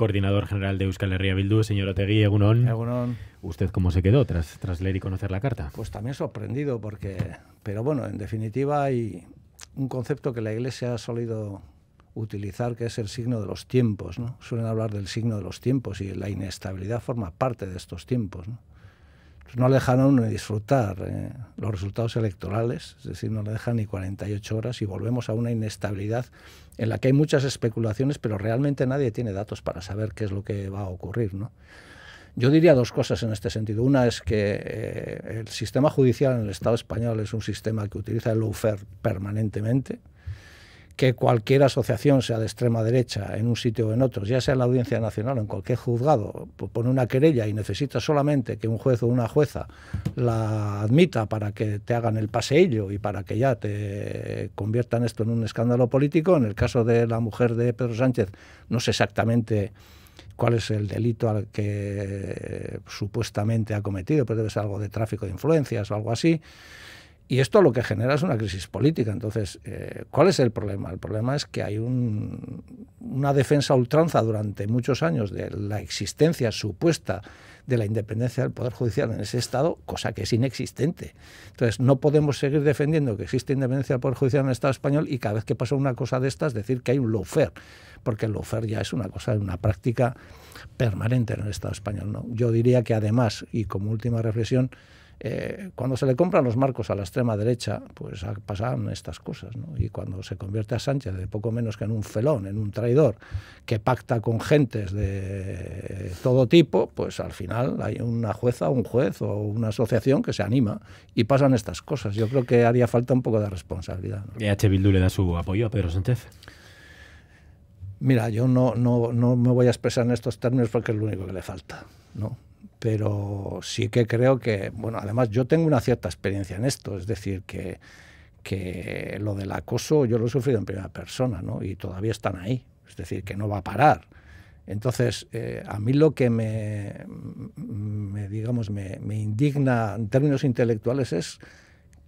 coordinador general de Euskal Herria Bildu, señor Otegui Egunon. Egunon. ¿Usted cómo se quedó tras, tras leer y conocer la carta? Pues también sorprendido, porque. Pero bueno, en definitiva hay un concepto que la Iglesia ha solido utilizar, que es el signo de los tiempos. ¿no? Suelen hablar del signo de los tiempos y la inestabilidad forma parte de estos tiempos. ¿no? Pues no le dejaron ni disfrutar eh, los resultados electorales, es decir, no le dejan ni 48 horas y volvemos a una inestabilidad en la que hay muchas especulaciones, pero realmente nadie tiene datos para saber qué es lo que va a ocurrir. Yo diría dos cosas en este sentido. Una es que eh, el sistema judicial en el Estado español es un sistema que utiliza el lawfare permanentemente, que cualquier asociación, sea de extrema derecha, en un sitio o en otro, ya sea en la Audiencia Nacional o en cualquier juzgado, pone una querella y necesita solamente que un juez o una jueza la admita para que te hagan el paseillo y para que ya te conviertan esto en un escándalo político. En el caso de la mujer de Pedro Sánchez, no sé exactamente cuál es el delito al que supuestamente ha cometido, pero debe ser algo de tráfico de influencias o algo así. Y esto lo que genera es una crisis política. Entonces, eh, ¿cuál es el problema? El problema es que hay una defensa ultranza durante muchos años de la existencia supuesta de la independencia del Poder Judicial en ese Estado, cosa que es inexistente. Entonces, no podemos seguir defendiendo que existe independencia del Poder Judicial en el Estado español y cada vez que pasa una cosa de estas decir que hay un lawfare, porque el lawfare ya es una cosa, una práctica permanente en el Estado español. ¿no? Yo diría que además, y como última reflexión, eh, cuando se le compran los marcos a la extrema derecha, pues pasan estas cosas. ¿no? Y cuando se convierte a Sánchez de poco menos que en un felón, en un traidor, que pacta con gentes de todo tipo, pues al final hay una jueza, un juez o una asociación que se anima y pasan estas cosas. Yo creo que haría falta un poco de responsabilidad. ¿Y H. Bildu le da su apoyo a Pedro Sánchez? Mira, yo no, no me voy a expresar en estos términos porque es lo único que le falta. ¿no? pero sí que creo que, bueno, además yo tengo una cierta experiencia en esto, es decir, que, lo del acoso yo lo he sufrido en primera persona, ¿no? Y todavía están ahí, es decir, que no va a parar. Entonces, eh, a mí lo que me, digamos, me indigna en términos intelectuales es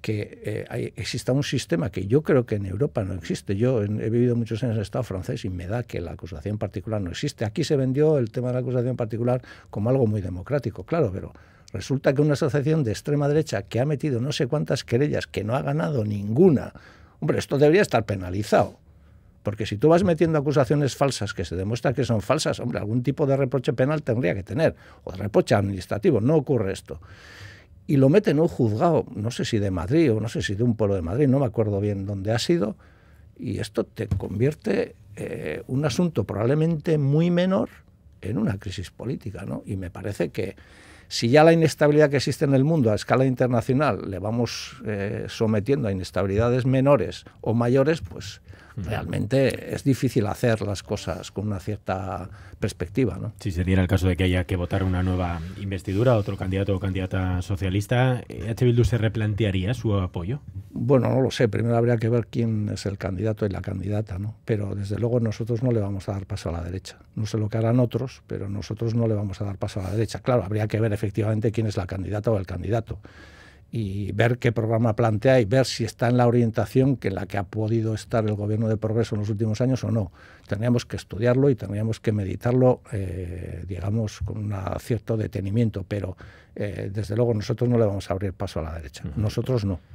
que eh, exista un sistema que yo creo que en Europa no existe. Yo he vivido muchos años en el Estado francés y me da que la acusación particular no existe. Aquí se vendió el tema de la acusación particular como algo muy democrático, claro, pero resulta que una asociación de extrema derecha que ha metido no sé cuántas querellas, que no ha ganado ninguna, hombre, esto debería estar penalizado. Porque si tú vas metiendo acusaciones falsas que se demuestra que son falsas, hombre, algún tipo de reproche penal tendría que tener, o de reproche administrativo, no ocurre esto y lo mete en un juzgado, no sé si de Madrid o no sé si de un pueblo de Madrid, no me acuerdo bien dónde ha sido, y esto te convierte eh, un asunto probablemente muy menor en una crisis política, ¿no? Y me parece que si ya la inestabilidad que existe en el mundo a escala internacional le vamos eh, sometiendo a inestabilidades menores o mayores, pues realmente es difícil hacer las cosas con una cierta perspectiva. Si se diera el caso de que haya que votar una nueva investidura, otro candidato o candidata socialista, eh, ¿H. Bildu se replantearía su apoyo? Bueno, no lo sé. Primero habría que ver quién es el candidato y la candidata, ¿no? Pero desde luego nosotros no le vamos a dar paso a la derecha. No sé lo que harán otros, pero nosotros no le vamos a dar paso a la derecha. Claro, habría que ver efectivamente quién es la candidata o el candidato y ver qué programa plantea y ver si está en la orientación que la que ha podido estar el gobierno de progreso en los últimos años o no. Tendríamos que estudiarlo y tendríamos que meditarlo, eh, digamos, con un cierto detenimiento, pero eh, desde luego nosotros no le vamos a abrir paso a la derecha. Nosotros no.